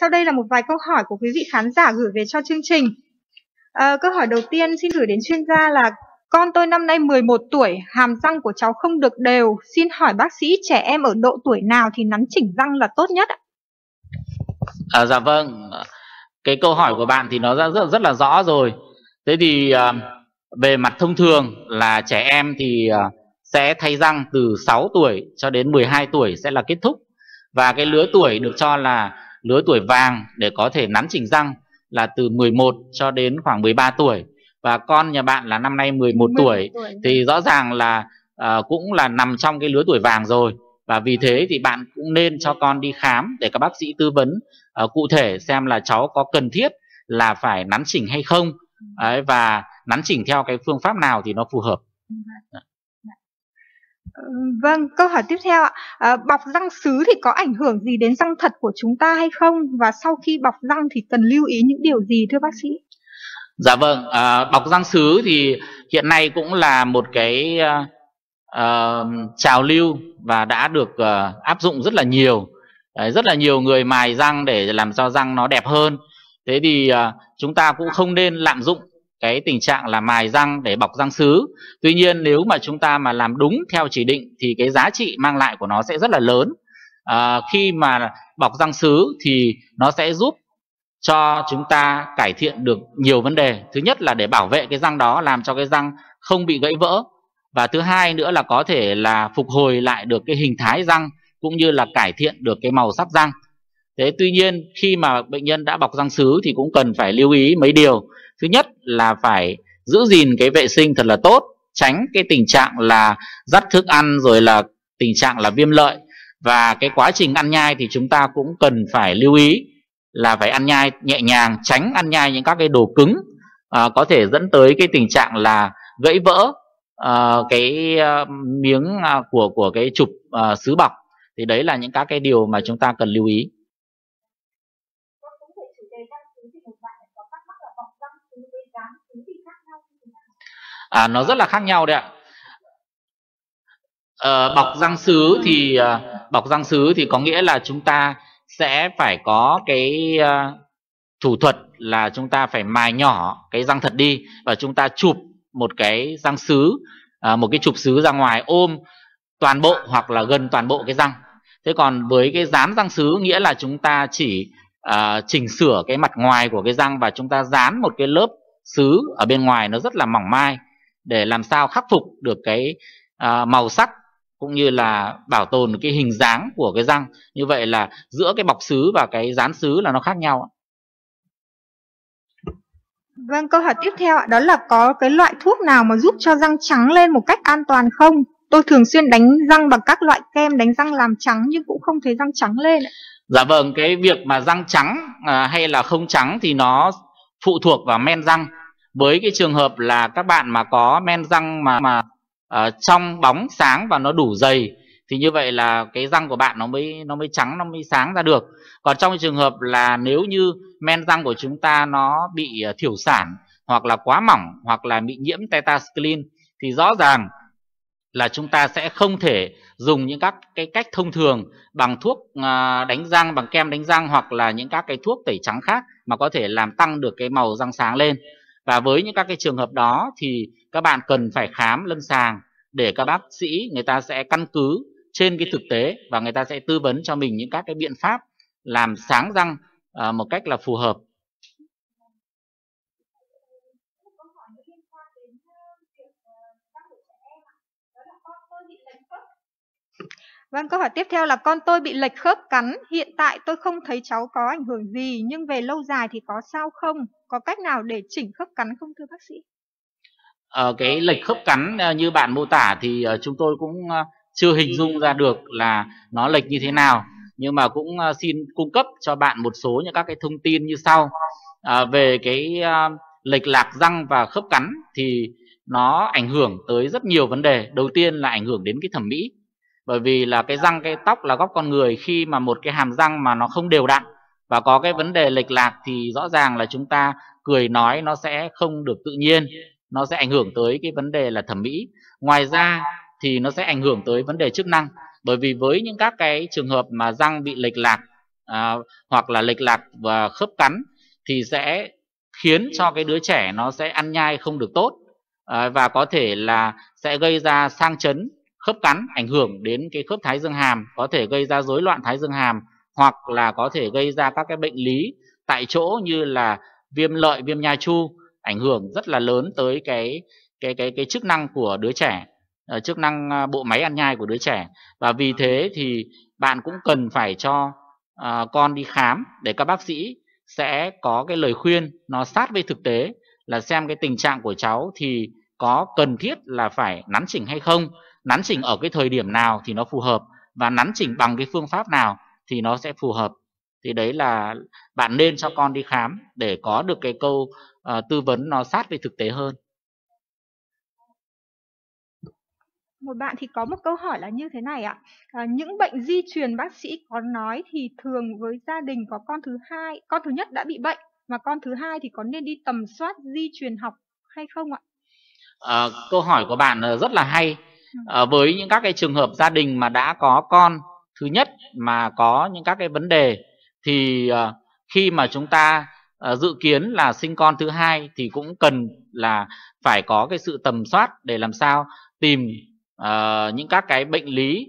Sau đây là một vài câu hỏi của quý vị khán giả gửi về cho chương trình. À, câu hỏi đầu tiên xin gửi đến chuyên gia là con tôi năm nay 11 tuổi, hàm răng của cháu không được đều. Xin hỏi bác sĩ trẻ em ở độ tuổi nào thì nắn chỉnh răng là tốt nhất ạ? À, dạ vâng, cái câu hỏi của bạn thì nó rất, rất là rõ rồi. Thế thì à, về mặt thông thường là trẻ em thì à, sẽ thay răng từ 6 tuổi cho đến 12 tuổi sẽ là kết thúc. Và cái lứa tuổi được cho là lứa tuổi vàng để có thể nắn chỉnh răng là từ 11 cho đến khoảng 13 tuổi và con nhà bạn là năm nay 11, 11 tuổi, tuổi thì rõ ràng là uh, cũng là nằm trong cái lứa tuổi vàng rồi và vì thế thì bạn cũng nên cho con đi khám để các bác sĩ tư vấn uh, cụ thể xem là cháu có cần thiết là phải nắn chỉnh hay không ừ. Đấy, và nắn chỉnh theo cái phương pháp nào thì nó phù hợp. Vâng Vâng, câu hỏi tiếp theo ạ. À, bọc răng sứ thì có ảnh hưởng gì đến răng thật của chúng ta hay không? Và sau khi bọc răng thì cần lưu ý những điều gì thưa bác sĩ? Dạ vâng, à, bọc răng sứ thì hiện nay cũng là một cái à, trào lưu và đã được à, áp dụng rất là nhiều. À, rất là nhiều người mài răng để làm cho răng nó đẹp hơn. Thế thì à, chúng ta cũng không nên lạm dụng cái tình trạng là mài răng để bọc răng sứ tuy nhiên nếu mà chúng ta mà làm đúng theo chỉ định thì cái giá trị mang lại của nó sẽ rất là lớn à, khi mà bọc răng sứ thì nó sẽ giúp cho chúng ta cải thiện được nhiều vấn đề thứ nhất là để bảo vệ cái răng đó làm cho cái răng không bị gãy vỡ và thứ hai nữa là có thể là phục hồi lại được cái hình thái răng cũng như là cải thiện được cái màu sắc răng thế tuy nhiên khi mà bệnh nhân đã bọc răng sứ thì cũng cần phải lưu ý mấy điều thứ nhất là phải giữ gìn cái vệ sinh thật là tốt tránh cái tình trạng là dắt thức ăn rồi là tình trạng là viêm lợi và cái quá trình ăn nhai thì chúng ta cũng cần phải lưu ý là phải ăn nhai nhẹ nhàng tránh ăn nhai những các cái đồ cứng à, có thể dẫn tới cái tình trạng là gãy vỡ à, cái à, miếng à, của của cái chụp à, sứ bọc thì đấy là những các cái điều mà chúng ta cần lưu ý à, nó rất là khác nhau đấy ạ à, bọc răng sứ thì à, bọc răng sứ thì có nghĩa là chúng ta sẽ phải có cái à, thủ thuật là chúng ta phải mài nhỏ cái răng thật đi và chúng ta chụp một cái răng sứ à, một cái chụp sứ ra ngoài ôm toàn bộ hoặc là gần toàn bộ cái răng thế còn với cái dán răng sứ nghĩa là chúng ta chỉ à, chỉnh sửa cái mặt ngoài của cái răng và chúng ta dán một cái lớp sứ ở bên ngoài nó rất là mỏng mai để làm sao khắc phục được cái à, màu sắc cũng như là bảo tồn cái hình dáng của cái răng như vậy là giữa cái bọc sứ và cái dán sứ là nó khác nhau Vâng, câu hỏi tiếp theo đó là có cái loại thuốc nào mà giúp cho răng trắng lên một cách an toàn không? Tôi thường xuyên đánh răng bằng các loại kem đánh răng làm trắng nhưng cũng không thấy răng trắng lên. Dạ vâng, cái việc mà răng trắng à, hay là không trắng thì nó phụ thuộc vào men răng với cái trường hợp là các bạn mà có men răng mà mà uh, trong bóng sáng và nó đủ dày thì như vậy là cái răng của bạn nó mới nó mới trắng nó mới sáng ra được còn trong trường hợp là nếu như men răng của chúng ta nó bị ờ, thiểu sản hoặc là quá mỏng hoặc là bị nhiễm tetascline thì rõ ràng là chúng ta sẽ không thể dùng những các cái cách thông thường bằng thuốc ờ, đánh răng bằng kem đánh răng hoặc là những các cái thuốc tẩy trắng khác mà có thể làm tăng được cái màu răng sáng lên và với những các cái trường hợp đó thì các bạn cần phải khám lâm sàng để các bác sĩ người ta sẽ căn cứ trên cái thực tế và người ta sẽ tư vấn cho mình những các cái biện pháp làm sáng răng à, một cách là phù hợp Vâng, câu hỏi tiếp theo là con tôi bị lệch khớp cắn, hiện tại tôi không thấy cháu có ảnh hưởng gì nhưng về lâu dài thì có sao không? có cách nào để chỉnh khớp cắn không thưa bác sĩ à, cái lệch khớp cắn ờ, như bạn mô tả thì ờ, chúng tôi cũng chưa hình dung ra được là nó lệch như thế nào nhưng mà cũng xin cung cấp cho bạn một số những các cái thông tin như sau à, về cái lệch lạc răng và khớp cắn thì nó ảnh hưởng tới rất nhiều vấn đề đầu tiên là ảnh hưởng đến cái thẩm mỹ bởi vì là cái răng cái tóc là góc con người khi mà một cái hàm răng mà nó không đều đặn và có cái vấn đề lệch lạc thì rõ ràng là chúng ta cười nói nó sẽ không được tự nhiên nó sẽ ảnh hưởng tới cái vấn đề là thẩm mỹ ngoài ra thì nó sẽ ảnh hưởng tới vấn đề chức năng bởi vì với những các cái trường hợp mà răng bị lệch lạc à, hoặc là lệch lạc và khớp cắn thì sẽ khiến cho cái đứa trẻ nó sẽ ăn nhai không được tốt à, và có thể là sẽ gây ra sang chấn khớp cắn ảnh hưởng đến cái khớp thái dương hàm có thể gây ra rối loạn thái dương hàm hoặc là có thể gây ra các cái bệnh lý tại chỗ như là viêm lợi viêm nha chu ảnh hưởng rất là lớn tới cái cái cái cái chức năng của đứa trẻ ờ, chức năng ờ, bộ máy ăn nhai của đứa trẻ và vì thế thì bạn cũng cần phải cho uh, con đi khám để các bác sĩ sẽ có cái lời khuyên nó sát với thực tế là xem cái tình trạng của cháu thì có cần thiết là phải nắn chỉnh hay không nắn chỉnh ở cái thời điểm nào thì nó phù hợp và nắn chỉnh bằng cái phương pháp nào thì nó sẽ phù hợp thì đấy là bạn nên cho con đi khám để có được cái câu uh, tư vấn nó sát với thực tế hơn một bạn thì có một câu hỏi là như thế này ạ à, những bệnh di truyền bác sĩ có nói thì thường với gia đình có con thứ hai con thứ nhất đã bị bệnh mà con thứ hai thì có nên đi tầm soát di truyền học hay không ạ à, câu hỏi của bạn rất là hay à, với những các cái trường hợp gia đình mà đã có con thứ nhất mà có những các cái vấn đề thì uh, khi mà chúng ta uh, dự kiến là sinh con thứ hai thì cũng cần là phải có cái sự tầm soát để làm sao tìm uh, những các cái bệnh lý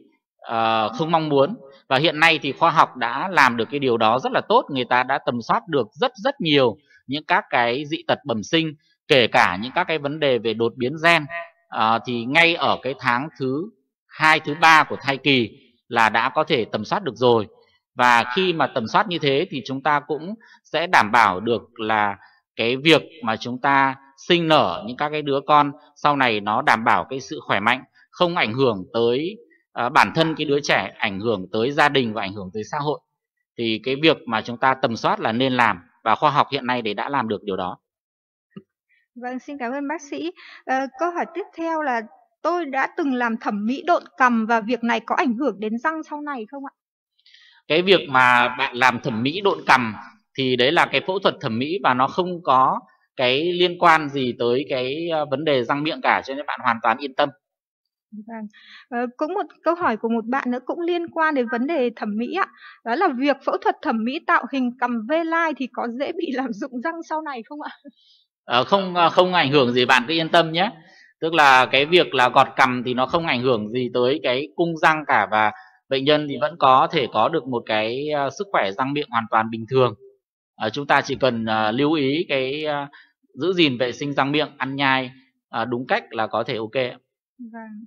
uh, không mong muốn và hiện nay thì khoa học đã làm được cái điều đó rất là tốt người ta đã tầm soát được rất rất nhiều những các cái dị tật bẩm sinh kể cả những các cái vấn đề về đột biến gen à, thì ngay ở cái tháng thứ hai thứ ba của thai kỳ là đã có thể tầm soát được rồi và khi mà tầm soát như thế thì chúng ta cũng sẽ đảm bảo được là cái việc mà chúng ta sinh nở những các cái đứa con sau này nó đảm bảo cái sự khỏe mạnh không ảnh hưởng tới uh, bản thân cái đứa trẻ ảnh hưởng tới gia đình và ảnh hưởng tới xã hội thì cái việc mà chúng ta tầm soát là nên làm và khoa học hiện nay để đã làm được điều đó Vâng, xin cảm ơn bác sĩ. À, câu hỏi tiếp theo là tôi đã từng làm thẩm mỹ độn cầm và việc này có ảnh hưởng đến răng sau này không ạ cái việc mà bạn làm thẩm mỹ độn cầm thì đấy là cái phẫu thuật thẩm mỹ và nó không có cái liên quan gì tới cái ờ, vấn đề răng miệng cả cho nên bạn hoàn toàn yên tâm Vâng. À, cũng một câu hỏi của một bạn nữa cũng liên quan đến vấn đề thẩm mỹ ạ. Đó là việc phẫu thuật thẩm mỹ tạo hình cầm vê lai thì có dễ bị làm dụng răng sau này không ạ? À, không không ảnh hưởng gì bạn cứ yên tâm nhé tức là cái việc là gọt cằm thì nó không ảnh hưởng gì tới cái cung răng cả và bệnh nhân thì vẫn có thể có được một cái ờ, sức khỏe răng miệng hoàn toàn bình thường à, chúng ta chỉ cần à, lưu ý cái à, giữ gìn vệ sinh răng miệng ăn nhai à, đúng cách là có thể ok vâng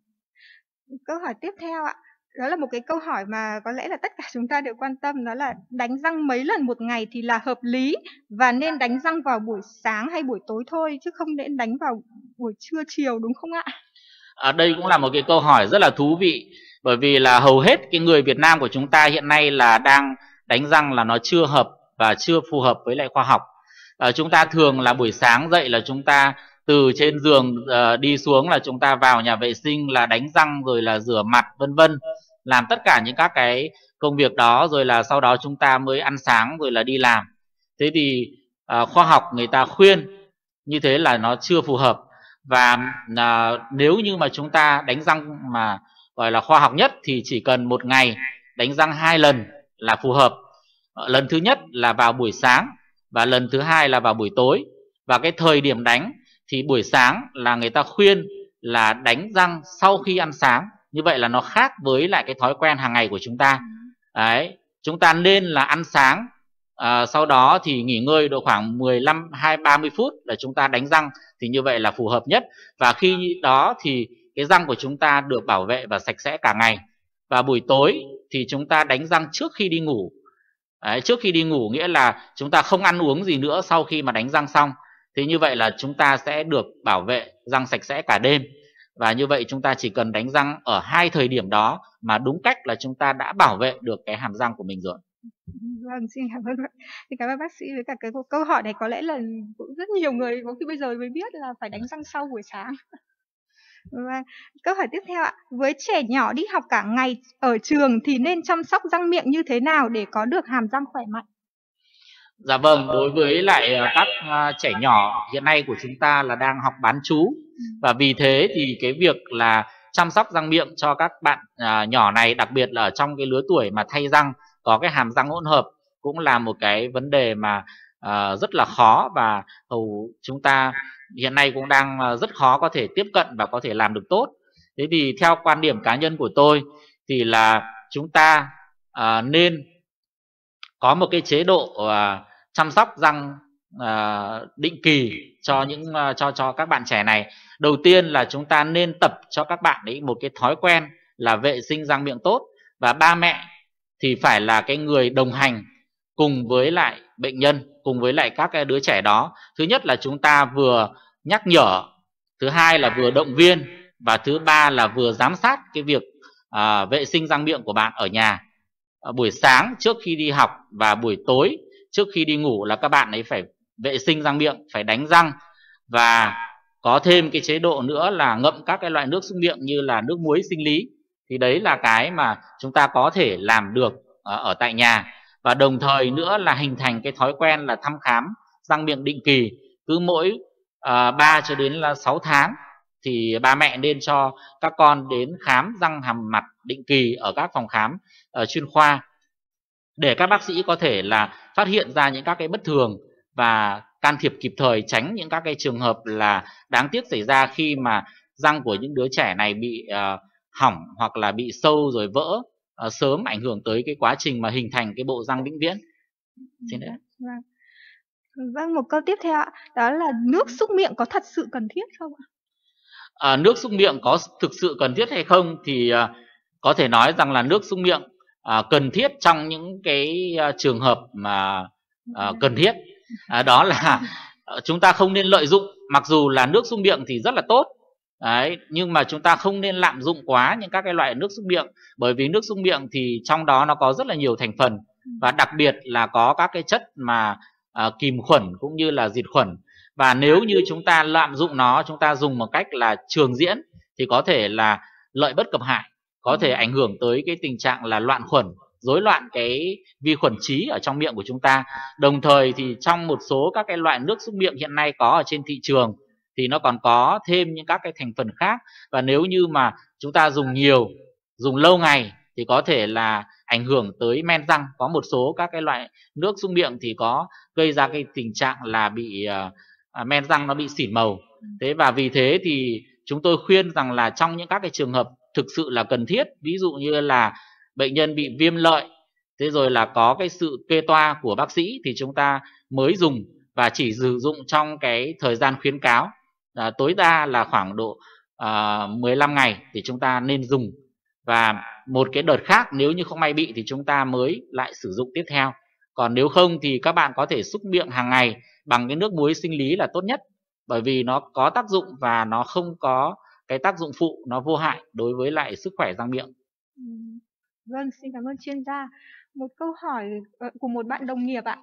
câu hỏi tiếp theo ạ đó là một cái câu hỏi mà có lẽ là tất cả chúng ta đều quan tâm đó là đánh răng mấy lần một ngày thì là hợp lý và nên đánh răng vào buổi sáng hay buổi tối thôi chứ không nên đánh vào buổi trưa chiều đúng không ạ? À, đây cũng là một cái câu hỏi rất là thú vị bởi vì là hầu hết cái người Việt Nam của chúng ta hiện nay là đang đánh răng là nó chưa hợp và chưa phù hợp với lại khoa học. À, chúng ta thường là buổi sáng dậy là chúng ta từ trên giường uh, đi xuống là chúng ta vào nhà vệ sinh là đánh răng rồi là rửa mặt vân vân làm tất cả những các cái công việc đó rồi là sau đó chúng ta mới ăn sáng rồi là đi làm thế thì uh, khoa học người ta khuyên như thế là nó chưa phù hợp và uh, nếu như mà chúng ta đánh răng mà gọi là khoa học nhất thì chỉ cần một ngày đánh răng hai lần là phù hợp lần thứ nhất là vào buổi sáng và lần thứ hai là vào buổi tối và cái thời điểm đánh thì buổi sáng là người ta khuyên là đánh răng sau khi ăn sáng như vậy là nó khác với lại cái thói quen hàng ngày của chúng ta đấy chúng ta nên là ăn sáng à, sau đó thì nghỉ ngơi độ khoảng 15 hai 30 phút là chúng ta đánh răng thì như vậy là phù hợp nhất và khi đó thì cái răng của chúng ta được bảo vệ và sạch sẽ cả ngày và buổi tối thì chúng ta đánh răng trước khi đi ngủ Đấy, trước khi đi ngủ nghĩa là chúng ta không ăn uống gì nữa sau khi mà đánh răng xong thì như vậy là chúng ta sẽ được bảo vệ răng sạch sẽ cả đêm và như vậy chúng ta chỉ cần đánh răng ở hai thời điểm đó mà đúng cách là chúng ta đã bảo vệ được cái hàm răng của mình rồi vâng xin cảm ơn thì cảm ơn bác sĩ với cả cái câu hỏi này có lẽ là cũng rất nhiều người có khi bây giờ mới biết là phải đánh răng sau buổi sáng và vâng, câu hỏi tiếp theo ạ với trẻ nhỏ đi học cả ngày ở trường thì nên chăm sóc răng miệng như thế nào để có được hàm răng khỏe mạnh Dạ vâng, đối với lại à, các à, trẻ nhỏ hiện nay của chúng ta là đang học bán chú và vì thế thì cái việc là chăm sóc răng miệng cho các bạn à, nhỏ này đặc biệt là ở trong cái lứa tuổi mà thay răng có cái hàm răng hỗn hợp cũng là một cái vấn đề mà rất là khó và hầu chúng ta hiện nay cũng đang rất khó có thể tiếp cận và có thể làm được tốt. Thế thì theo quan điểm cá nhân của tôi thì là chúng ta nên có một cái chế độ à, chăm sóc răng à, định kỳ cho những à, cho cho các bạn trẻ này đầu tiên là chúng ta nên tập cho các bạn ấy một cái thói quen là vệ sinh răng miệng tốt và ba mẹ thì phải là cái người đồng hành cùng với lại bệnh nhân cùng với lại các cái đứa trẻ đó thứ nhất là chúng ta vừa nhắc nhở thứ hai là vừa động viên và thứ ba là vừa giám sát cái việc à, vệ sinh răng miệng của bạn ở nhà Ờ, buổi sáng trước khi đi học và buổi tối trước khi đi ngủ là các bạn ấy phải vệ sinh răng miệng phải đánh răng và có thêm cái chế độ nữa là ngậm các cái loại nước xúc miệng như là nước muối sinh lý thì đấy là cái mà chúng ta có thể làm được ờ, ở tại nhà và đồng thời nữa là hình thành cái thói quen là thăm khám răng miệng định kỳ cứ mỗi uh, ờ, 3 cho đến là 6 tháng thì ba mẹ nên cho các con đến khám răng hàm mặt định kỳ ở các phòng khám uh, chuyên khoa để các bác sĩ có thể là phát hiện ra những các cái bất thường và can thiệp kịp thời tránh những các cái trường hợp là đáng tiếc xảy ra khi mà răng của những đứa trẻ này bị uh, hỏng hoặc là bị sâu rồi vỡ uh, sớm ảnh hưởng tới cái quá trình mà hình thành cái bộ răng vĩnh viễn. Xin đấy. Vâng. Vâng, một câu tiếp theo ạ, đó là nước xúc miệng có thật sự cần thiết không ạ? à, nước xúc miệng có thực sự cần thiết hay không thì à, có thể nói rằng là nước xúc miệng à, cần thiết trong những cái à, trường hợp mà à, dạ. cần thiết à, đó là dạ. chúng ta không nên lợi dụng mặc dù là nước xúc miệng thì rất là tốt Đấy, nhưng mà chúng ta không nên lạm dụng quá những các cái loại nước xúc miệng bởi vì nước xúc miệng thì trong đó nó có rất là nhiều thành phần ừ. và đặc biệt là có các cái chất mà à, kìm khuẩn cũng như là diệt khuẩn và nếu như chúng ta lạm dụng nó chúng ta dùng một cách là trường diễn thì có thể là lợi bất cập hại có thể ừ. ảnh hưởng tới cái tình trạng là loạn khuẩn rối loạn cái vi khuẩn trí ở trong miệng của chúng ta đồng thời thì trong một số các cái loại nước xúc miệng hiện nay có ở trên thị trường thì nó còn có thêm những các cái thành phần khác và nếu như mà chúng ta dùng nhiều dùng lâu ngày thì có thể là ảnh hưởng tới men răng có một số các cái loại nước xúc miệng thì có gây ra cái tình trạng là bị uh, À, men răng nó bị xỉn màu thế và vì thế thì chúng tôi khuyên rằng là trong những các cái trường hợp thực sự là cần thiết ví dụ như là bệnh nhân bị viêm lợi thế rồi là có cái sự kê toa của bác sĩ thì chúng ta mới dùng và chỉ sử dụng trong cái thời gian khuyến cáo à, tối đa là khoảng độ à, 15 ngày thì chúng ta nên dùng và một cái đợt khác nếu như không may bị thì chúng ta mới lại sử dụng tiếp theo còn nếu không thì các bạn có thể xúc miệng hàng ngày bằng cái nước muối sinh lý là tốt nhất bởi vì nó có tác dụng và nó không có cái tác dụng phụ nó vô hại đối với lại sức khỏe răng miệng vâng xin cảm ơn chuyên gia một câu hỏi ờ, của một bạn đồng nghiệp ạ à,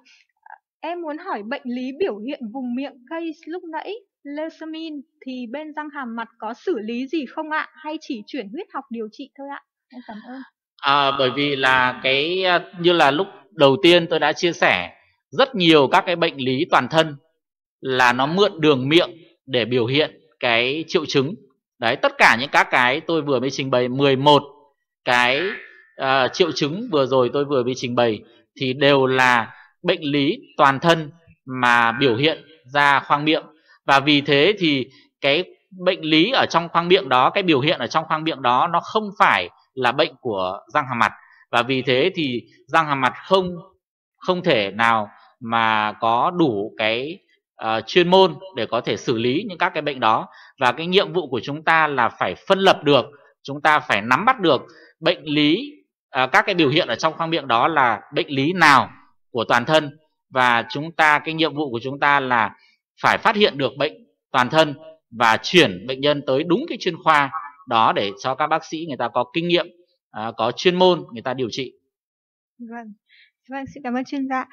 em muốn hỏi bệnh lý biểu hiện vùng miệng gây lúc nãy leucemin thì bên răng hàm mặt có xử lý gì không ạ hay chỉ chuyển huyết học điều trị thôi ạ em cảm ơn à, bởi vì là cái à, như là lúc đầu tiên tôi đã chia sẻ rất nhiều các cái bệnh lý toàn thân là nó mượn đường miệng để biểu hiện cái triệu chứng đấy tất cả những các cái tôi vừa mới trình bày 11 cái uh, triệu chứng vừa rồi tôi vừa mới trình bày thì đều là bệnh lý toàn thân mà biểu hiện ra khoang miệng và vì thế thì cái bệnh lý ở trong khoang miệng đó cái biểu hiện ở trong khoang miệng đó nó không phải là bệnh của răng hàm mặt và vì thế thì răng hàm mặt không không thể nào mà có đủ cái uh, chuyên môn để có thể xử lý những các cái bệnh đó và cái nhiệm vụ của chúng ta là phải phân lập được chúng ta phải nắm bắt được bệnh lý uh, các cái biểu hiện ở trong khoang miệng đó là bệnh lý nào của toàn thân và chúng ta cái nhiệm vụ của chúng ta là phải phát hiện được bệnh toàn thân và chuyển bệnh nhân tới đúng cái chuyên khoa đó để cho các bác sĩ người ta có kinh nghiệm à, có chuyên môn người ta điều trị vâng vâng xin cảm ơn chuyên gia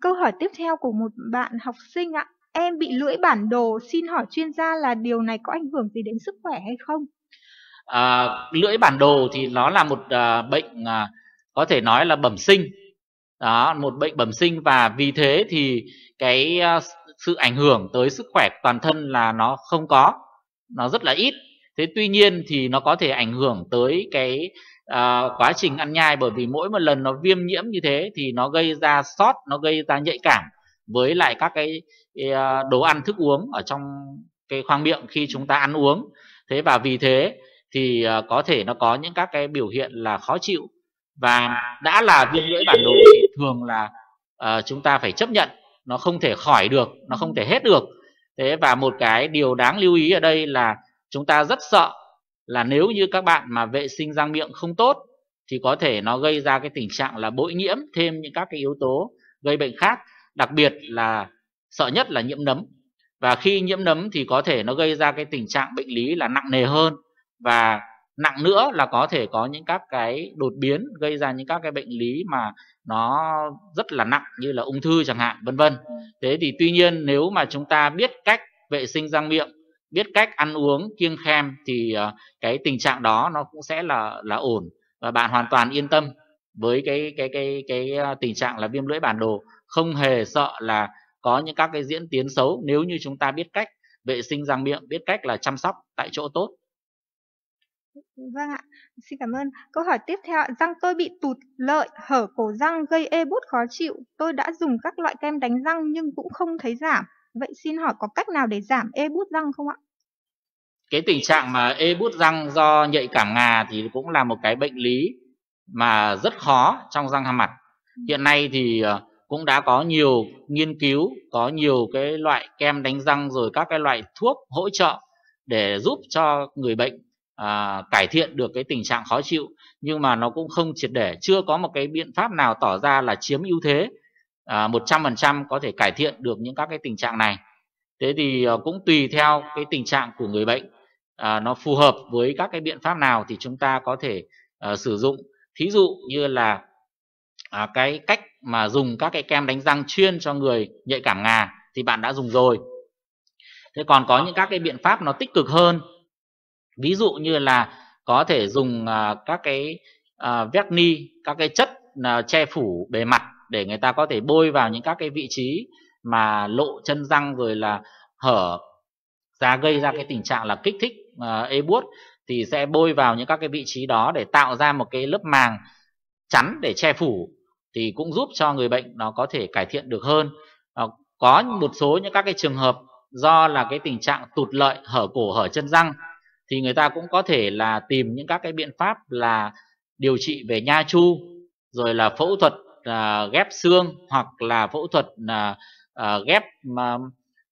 câu hỏi tiếp theo của một bạn học sinh ạ em bị lưỡi bản đồ xin hỏi chuyên gia là điều này có ảnh hưởng gì đến sức khỏe hay không à, lưỡi bản đồ thì nó là một à, bệnh à, có thể nói là bẩm sinh đó một bệnh bẩm sinh và vì thế thì cái à, sự ảnh hưởng tới sức khỏe toàn thân là nó không có nó rất là ít thế tuy nhiên thì nó có thể ảnh hưởng tới cái à, quá trình ăn nhai bởi vì mỗi một lần nó viêm nhiễm như thế thì nó gây ra sót nó gây ra nhạy cảm với lại các cái, cái à, đồ ăn thức uống ở trong cái khoang miệng khi chúng ta ăn uống thế và vì thế thì à, có thể nó có những các cái biểu hiện là khó chịu và đã là viêm lưỡi bản đồ thì thường là à, chúng ta phải chấp nhận nó không thể khỏi được nó không thể hết được thế và một cái điều đáng lưu ý ở đây là chúng ta rất sợ là nếu như các bạn mà vệ sinh răng miệng không tốt thì có thể nó gây ra cái tình trạng là bội nhiễm thêm những các cái yếu tố gây bệnh khác đặc biệt là sợ nhất là nhiễm nấm và khi nhiễm nấm thì có thể nó gây ra cái tình trạng bệnh lý là nặng nề hơn và nặng nữa là có thể có những các cái đột biến gây ra những các cái bệnh lý mà nó rất là nặng như là ung thư chẳng hạn vân vân thế thì tuy nhiên nếu mà chúng ta biết cách vệ sinh răng miệng biết cách ăn uống kiêng khem thì ờ, cái tình trạng đó nó cũng sẽ là là ổn và bạn hoàn toàn yên tâm với cái cái cái cái ờ, tình trạng là viêm lưỡi bản đồ không hề sợ là có những các cái diễn tiến xấu nếu như chúng ta biết cách vệ sinh răng miệng biết cách là chăm sóc tại chỗ tốt Vâng ạ, xin cảm ơn. Câu hỏi tiếp theo, răng tôi bị tụt lợi, hở cổ răng gây ê bút khó chịu. Tôi đã dùng các loại kem đánh răng nhưng cũng không thấy giảm. Vậy xin hỏi có cách nào để giảm ê e bút răng không ạ? Cái tình trạng mà ê e bút răng do nhạy cảm ngà thì cũng là một cái bệnh lý mà rất khó trong răng hàm mặt. Ừ. Hiện nay thì ờ, cũng đã có nhiều nghiên cứu, có nhiều cái loại kem đánh răng rồi các cái loại thuốc hỗ trợ để giúp cho người bệnh à, cải thiện được cái tình trạng khó chịu nhưng mà nó cũng không triệt để chưa có một cái biện pháp nào tỏ ra là chiếm ưu thế 100% à, có thể cải thiện được những các cái tình trạng này thế thì ờ, cũng tùy theo cái tình trạng của người bệnh à, nó phù hợp với các cái biện pháp nào thì chúng ta có thể ờ, sử dụng thí dụ như là à, cái cách mà dùng các cái kem đánh răng chuyên cho người nhạy cảm ngà thì bạn đã dùng rồi thế còn có những các cái biện pháp nó tích cực hơn ví dụ như là có thể dùng các cái à, các cái chất che phủ bề mặt để người ta có thể bôi vào những các cái vị trí mà lộ chân răng rồi là hở ra gây ra cái tình trạng là kích thích uh, ờ, ê buốt thì sẽ bôi vào những các cái vị trí đó để tạo ra một cái lớp màng chắn để che phủ thì cũng giúp cho người bệnh nó có thể cải thiện được hơn uh, có một số những các cái trường hợp do là cái tình trạng tụt lợi hở cổ hở chân răng thì người ta cũng có thể là tìm những các cái biện pháp là điều trị về nha chu rồi là phẫu thuật à, ghép xương hoặc là phẫu thuật à, à, ghép à,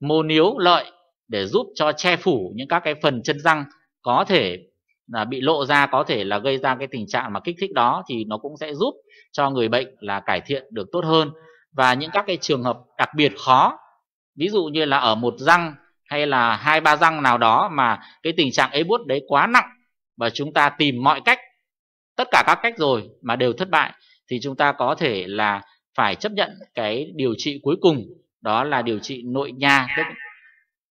mô níu lợi để giúp cho che phủ những các cái phần chân răng có thể là bị lộ ra có thể là gây ra cái tình trạng mà kích thích đó thì nó cũng sẽ giúp cho người bệnh là cải thiện được tốt hơn và những các cái trường hợp đặc biệt khó ví dụ như là ở một răng hay là hai ba răng nào đó mà cái tình trạng ế buốt đấy quá nặng và chúng ta tìm mọi cách tất cả các cách rồi mà đều thất bại thì chúng ta có thể là phải chấp nhận cái điều trị cuối cùng đó là điều trị nội nha tức dạ.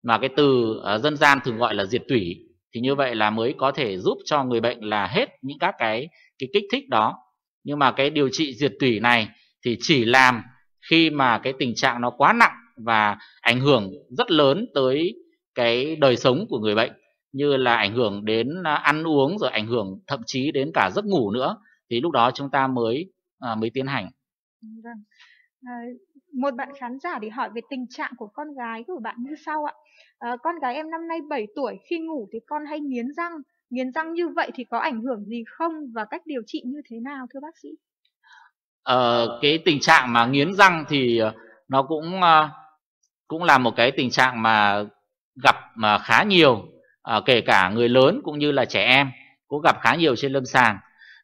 mà cái từ uh, dân gian thường gọi là diệt tủy thì như vậy là mới có thể giúp cho người bệnh là hết những các cái cái kích thích đó nhưng mà cái điều trị diệt tủy này thì chỉ làm khi mà cái tình trạng nó quá nặng và ảnh hưởng rất lớn tới cái đời sống của người bệnh như là ảnh hưởng đến à, ăn uống rồi ảnh hưởng thậm chí đến cả giấc ngủ nữa thì lúc đó chúng ta mới à, mới tiến hành vâng. à, một bạn khán giả thì hỏi về tình trạng của con gái của bạn như sau ạ à, con gái em năm nay 7 tuổi khi ngủ thì con hay nghiến răng nghiến răng như vậy thì có ảnh hưởng gì không và cách điều trị như thế nào thưa bác sĩ à, cái tình trạng mà nghiến răng thì ờ, nó cũng ờ, cũng là một cái tình trạng mà gặp mà khá nhiều à, kể cả người lớn cũng như là trẻ em cũng gặp khá nhiều trên lâm sàng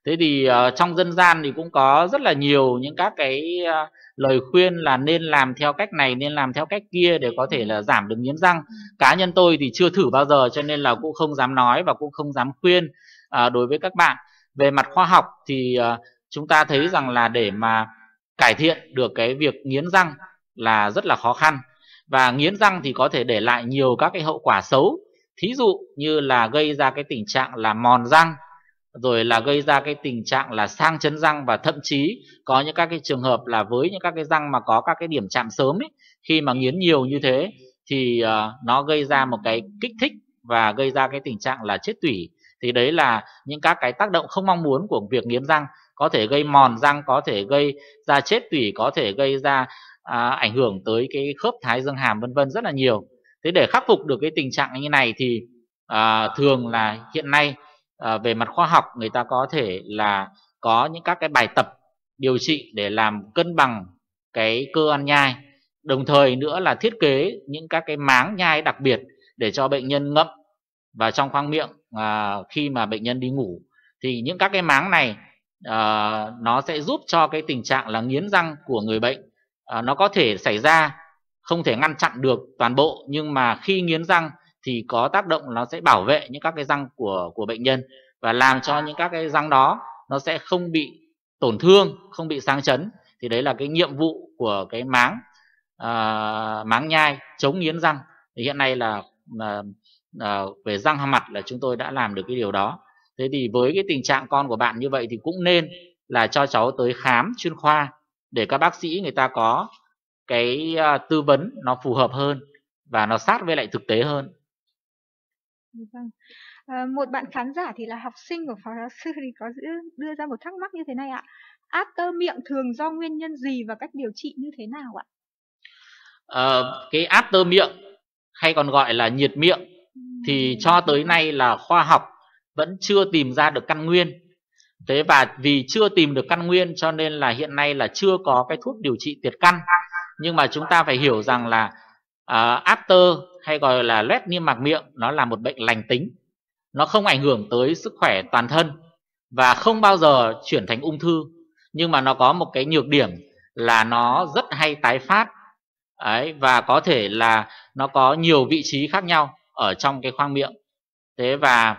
thế thì uh, trong dân gian thì cũng có rất là nhiều những các cái uh, lời khuyên là nên làm theo cách này nên làm theo cách kia để có thể là giảm được nghiến răng cá nhân tôi thì chưa thử bao giờ cho nên là cũng không dám nói và cũng không dám khuyên uh, đối với các bạn về mặt khoa học thì uh, chúng ta thấy rằng là để mà cải thiện được cái việc nghiến răng là rất là khó khăn và nghiến răng thì có thể để lại nhiều các cái hậu quả xấu thí dụ như là gây ra cái tình trạng là mòn răng rồi là gây ra cái tình trạng là sang chấn răng và thậm chí có những các cái trường hợp là với những các cái răng mà có các cái điểm chạm sớm ấy, khi mà nghiến nhiều như thế thì uh, nó gây ra một cái kích thích và gây ra cái tình trạng là chết tủy thì đấy là những các cái tác động không mong muốn của việc nghiến răng có thể gây mòn răng có thể gây ra chết tủy có thể gây ra à, ảnh hưởng tới cái khớp thái dương hàm vân vân rất là nhiều thế để khắc phục được cái tình trạng như này thì à, thường là hiện nay Ờ, về mặt khoa học người ta có thể là có những các cái bài tập điều trị để làm cân bằng cái cơ ăn nhai đồng thời nữa là thiết kế những các cái máng nhai đặc biệt để cho bệnh nhân ngậm và trong khoang miệng à, khi mà bệnh nhân đi ngủ thì những các cái máng này à, nó sẽ giúp cho cái tình trạng là nghiến răng của người bệnh à, nó có thể xảy ra không thể ngăn chặn được toàn bộ nhưng mà khi nghiến răng thì có tác động nó sẽ bảo vệ những các cái răng của của bệnh nhân và làm cho những các cái răng đó nó sẽ không bị tổn thương không bị sang chấn thì đấy là cái nhiệm vụ của cái máng à, máng nhai chống nghiến răng thì hiện nay là à, à, về răng hàm mặt là chúng tôi đã làm được cái điều đó thế thì với cái tình trạng con của bạn như vậy thì cũng nên là cho cháu tới khám chuyên khoa để các bác sĩ người ta có cái à, tư vấn nó phù hợp hơn và nó sát với lại thực tế hơn Vâng. Ờ, một bạn khán giả thì là học sinh của phó giáo sư thì có đưa ra một thắc mắc như thế này ạ. Áp tơ miệng thường do nguyên nhân gì và cách điều trị như thế nào ạ? À, cái áp tơ miệng hay còn gọi là nhiệt miệng thì cho tới nay là khoa học vẫn chưa tìm ra được căn nguyên. Thế và vì chưa tìm được căn nguyên cho nên là hiện nay là chưa có cái thuốc điều trị tiệt căn. Nhưng mà chúng ta phải hiểu rằng là uh, à, after hay gọi là loét niêm mạc miệng nó là một bệnh lành tính nó không ảnh hưởng tới sức khỏe toàn thân và không bao giờ chuyển thành ung thư nhưng mà nó có một cái nhược điểm là nó rất hay tái phát ấy và có thể là nó có nhiều vị trí khác nhau ở trong cái khoang miệng thế và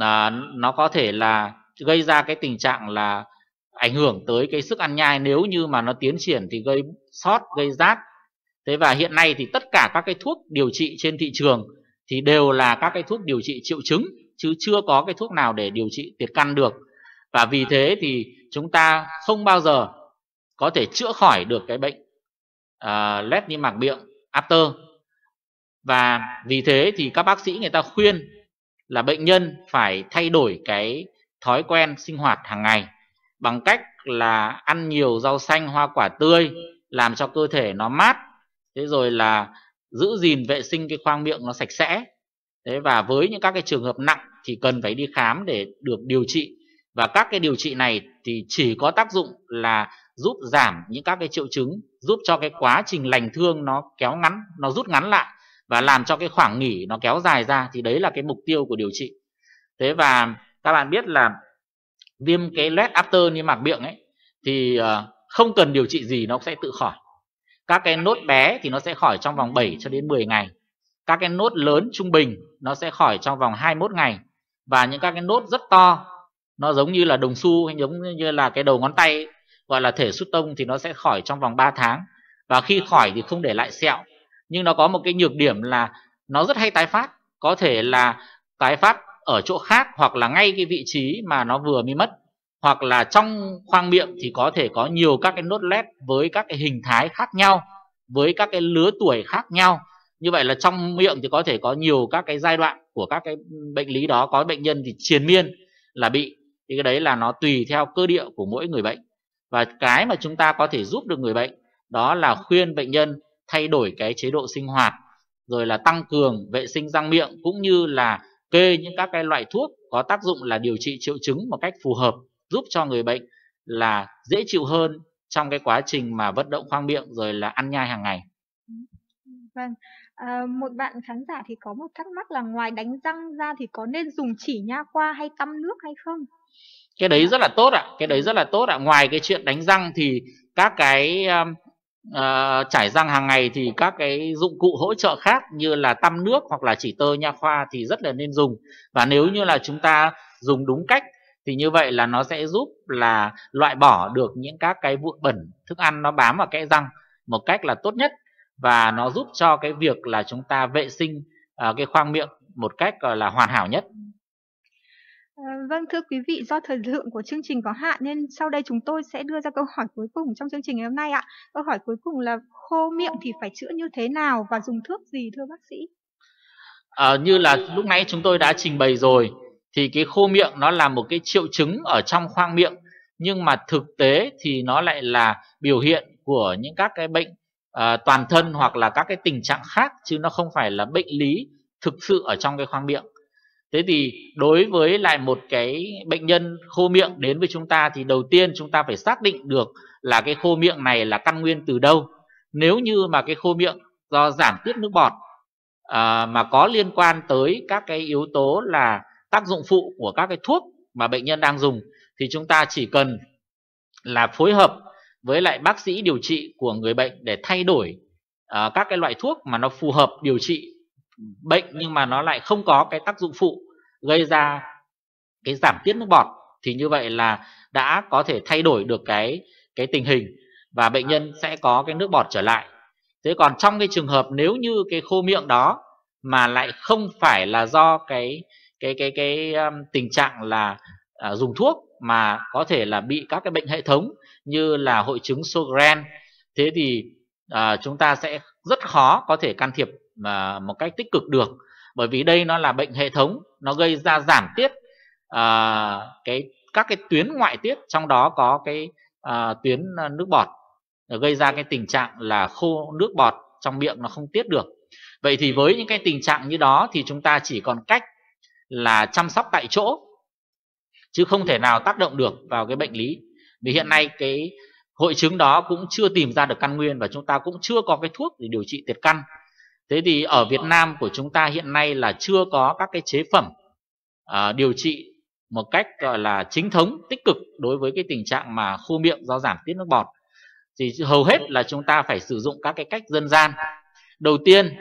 à, nó có thể là gây ra cái tình trạng là ảnh hưởng tới cái sức ăn nhai nếu như mà nó tiến triển thì gây sót gây rát thế và hiện nay thì tất cả các cái thuốc điều trị trên thị trường thì đều là các cái thuốc điều trị triệu chứng chứ chưa có cái thuốc nào để điều trị tiệt căn được và vì thế thì chúng ta không bao giờ có thể chữa khỏi được cái bệnh uh, lét niêm mạc miệng after và vì thế thì các bác sĩ người ta khuyên là bệnh nhân phải thay đổi cái thói quen sinh hoạt hàng ngày bằng cách là ăn nhiều rau xanh hoa quả tươi làm cho cơ thể nó mát thế rồi là giữ gìn vệ sinh cái khoang miệng nó sạch sẽ thế và với những các cái trường hợp nặng thì cần phải đi khám để được điều trị và các cái điều trị này thì chỉ có tác dụng là giúp giảm những các cái triệu chứng giúp cho cái quá trình lành thương nó kéo ngắn nó rút ngắn lại và làm cho cái khoảng nghỉ nó kéo dài ra thì đấy là cái mục tiêu của điều trị thế và các bạn biết là viêm cái loét after như mạc miệng ấy thì ờ, không cần điều trị gì nó sẽ tự khỏi các cái nốt bé thì nó sẽ khỏi trong vòng 7 cho đến 10 ngày các cái nốt lớn trung bình nó sẽ khỏi trong vòng 21 ngày và những các cái nốt rất to nó giống như là đồng xu hay giống như là cái đầu ngón tay gọi là thể sút tông thì nó sẽ khỏi trong vòng 3 tháng và khi khỏi thì không để lại sẹo nhưng nó có một cái nhược điểm là nó rất hay tái phát có thể là tái phát ở chỗ khác hoặc là ngay cái vị trí mà nó vừa mới mất hoặc là trong khoang miệng thì có thể có nhiều các cái nốt led với các cái hình thái khác nhau với các cái lứa tuổi khác nhau như vậy là trong miệng thì có thể có nhiều các cái giai đoạn của các cái bệnh lý đó có bệnh nhân thì triền miên là bị thì cái đấy là nó tùy theo cơ địa của mỗi người bệnh và cái mà chúng ta có thể giúp được người bệnh đó là khuyên bệnh nhân thay đổi cái chế độ sinh hoạt rồi là tăng cường vệ sinh răng miệng cũng như là kê những các cái loại thuốc có tác dụng là điều trị triệu chứng một cách phù hợp giúp cho người bệnh là dễ chịu hơn trong cái quá trình mà vận động khoang miệng rồi là ăn nhai hàng ngày vâng à, một bạn khán giả thì có một thắc mắc là ngoài đánh răng ra thì có nên dùng chỉ nha khoa hay tăm nước hay không cái đấy dạ. rất là tốt ạ cái đấy rất là tốt ạ ngoài cái chuyện đánh răng thì các cái um, uh, ờ, chải răng hàng ngày thì các cái dụng cụ hỗ trợ khác như là tăm nước hoặc là chỉ tơ nha khoa thì rất là nên dùng và nếu như là chúng ta dùng đúng cách thì như vậy là nó sẽ giúp là loại bỏ được những các cái vụn bẩn thức ăn nó bám vào kẽ răng một cách là tốt nhất và nó giúp cho cái việc là chúng ta vệ sinh uh, cái khoang miệng một cách uh, là hoàn hảo nhất. Ờ, vâng thưa quý vị, do thời lượng của chương trình có hạn nên sau đây chúng tôi sẽ đưa ra câu hỏi cuối cùng trong chương trình ngày hôm nay ạ. Câu hỏi cuối cùng là khô miệng thì phải chữa như thế nào và dùng thuốc gì thưa bác sĩ? À, như là lúc nãy chúng tôi đã trình bày rồi thì cái khô miệng nó là một cái triệu chứng ở trong khoang miệng nhưng mà thực tế thì nó lại là biểu hiện của những các cái bệnh uh, toàn thân hoặc là các cái tình trạng khác chứ nó không phải là bệnh lý thực sự ở trong cái khoang miệng thế thì đối với lại một cái bệnh nhân khô miệng đến với chúng ta thì đầu tiên chúng ta phải xác định được là cái khô miệng này là căn nguyên từ đâu nếu như mà cái khô miệng do giảm tiết nước bọt à, mà có liên quan tới các cái yếu tố là tác dụng phụ của các cái thuốc mà bệnh nhân đang dùng thì chúng ta chỉ cần là phối hợp với lại bác sĩ điều trị của người bệnh để thay đổi uh, các cái loại thuốc mà nó phù hợp điều trị bệnh nhưng mà nó lại không có cái tác dụng phụ gây ra cái giảm tiết nước bọt thì như vậy là đã có thể thay đổi được cái cái tình hình và bệnh nhân sẽ có cái nước bọt trở lại thế còn trong cái trường hợp nếu như cái khô miệng đó mà lại không phải là do cái cái cái cái um, tình trạng là uh, dùng thuốc mà có thể là bị các cái bệnh hệ thống như là hội chứng Sjögren thế thì uh, chúng ta sẽ rất khó có thể can thiệp uh, một cách tích cực được bởi vì đây nó là bệnh hệ thống nó gây ra giảm tiết uh, cái các cái tuyến ngoại tiết trong đó có cái uh, tuyến nước bọt gây ra cái tình trạng là khô nước bọt trong miệng nó không tiết được vậy thì với những cái tình trạng như đó thì chúng ta chỉ còn cách là chăm sóc tại chỗ chứ không thể nào tác động được vào cái bệnh lý vì hiện nay cái hội chứng đó cũng chưa tìm ra được căn nguyên và chúng ta cũng chưa có cái thuốc để điều trị tiệt căn thế thì ở Việt Nam của chúng ta hiện nay là chưa có các cái chế phẩm uh, điều trị một cách gọi là chính thống tích cực đối với cái tình trạng mà khô miệng do giảm tiết nước bọt thì hầu hết là chúng ta phải sử dụng các cái cách dân gian đầu tiên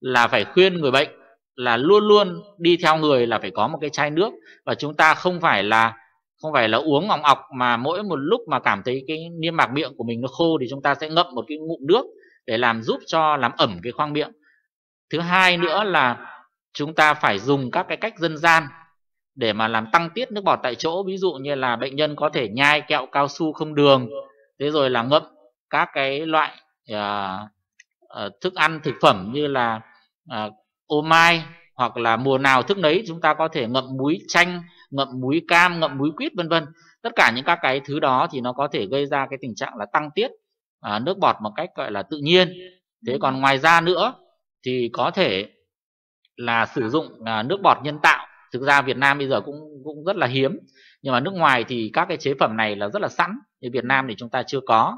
là phải khuyên người bệnh là luôn luôn đi theo người là phải có một cái chai nước và chúng ta không phải là không phải là uống ngọng ọc mà mỗi một lúc mà cảm thấy cái niêm mạc miệng của mình nó khô thì chúng ta sẽ ngậm một cái ngụm nước để làm giúp cho làm ẩm cái khoang miệng thứ hai nữa là chúng ta phải dùng các cái cách dân gian để mà làm tăng tiết nước bọt tại chỗ ví dụ như là bệnh nhân có thể nhai kẹo cao su không đường thế rồi là ngậm các cái loại uh, uh, thức ăn thực phẩm như là uh, ô mai hoặc là mùa nào thức nấy chúng ta có thể ngậm muối chanh ngậm muối cam ngậm muối quýt vân vân tất cả những các cái thứ đó thì nó có thể gây ra cái tình trạng là tăng tiết à, nước bọt một cách gọi là tự nhiên thế còn ngoài ra nữa thì có thể là sử dụng à, nước bọt nhân tạo thực ra Việt Nam bây giờ cũng cũng rất là hiếm nhưng mà nước ngoài thì các cái chế phẩm này là rất là sẵn thì Việt Nam thì chúng ta chưa có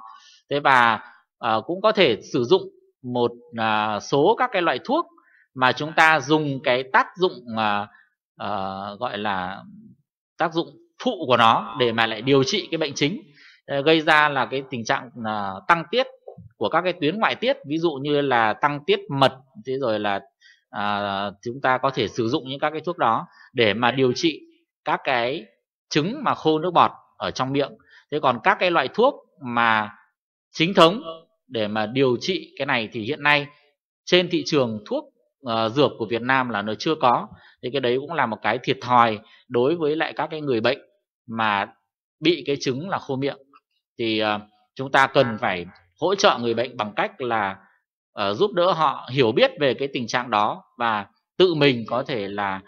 thế và à, cũng có thể sử dụng một à, số các cái loại thuốc mà chúng ta dùng cái tác dụng uh, uh, gọi là tác dụng phụ của nó để mà lại điều trị cái bệnh chính ờ, gây ra là cái tình trạng uh, tăng tiết của các cái tuyến ngoại tiết ví dụ như là tăng tiết mật thế rồi là uh, chúng ta có thể sử dụng những các cái thuốc đó để mà điều trị các cái trứng mà khô nước bọt ở trong miệng thế còn các cái loại thuốc mà chính thống để mà điều trị cái này thì hiện nay trên thị trường thuốc uh, dược của Việt Nam là nó chưa có thì cái đấy cũng là một cái thiệt thòi đối với lại các cái người bệnh mà bị cái chứng là khô miệng thì uh, chúng ta cần à. phải hỗ trợ người bệnh bằng cách là uh, giúp đỡ họ hiểu biết về cái tình trạng đó và tự mình có thể là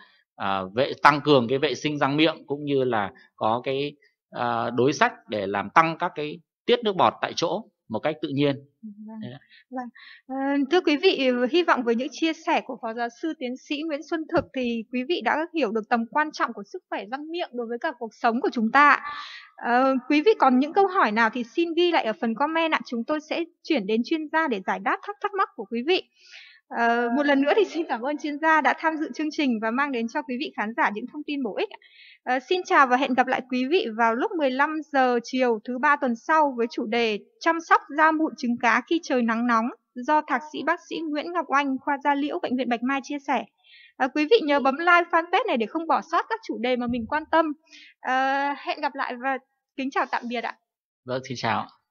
uh, vệ tăng cường cái vệ sinh răng miệng cũng như là có cái uh, đối sách để làm tăng các cái tiết nước bọt tại chỗ một cách tự nhiên. Vâng. Vâng. Ờ, thưa quý vị, hy vọng với những chia sẻ của Phó Giáo sư Tiến sĩ Nguyễn Xuân Thực thì quý vị đã hiểu được tầm quan trọng của sức khỏe răng miệng đối với cả cuộc sống của chúng ta. Ờ, quý vị còn những câu hỏi nào thì xin ghi lại ở phần comment ạ. Chúng tôi sẽ chuyển đến chuyên gia để giải đáp thắc thắc mắc của quý vị. À, một lần nữa thì xin cảm ơn chuyên gia đã tham dự chương trình và mang đến cho quý vị khán giả những thông tin bổ ích. À, xin chào và hẹn gặp lại quý vị vào lúc 15 giờ chiều thứ ba tuần sau với chủ đề chăm sóc da mụn trứng cá khi trời nắng nóng do thạc sĩ bác sĩ Nguyễn Ngọc anh khoa da liễu bệnh viện Bạch Mai chia sẻ. À, quý vị nhớ bấm like fanpage này để không bỏ sót các chủ đề mà mình quan tâm. À, hẹn gặp lại và kính chào tạm biệt ạ. Vâng, xin chào.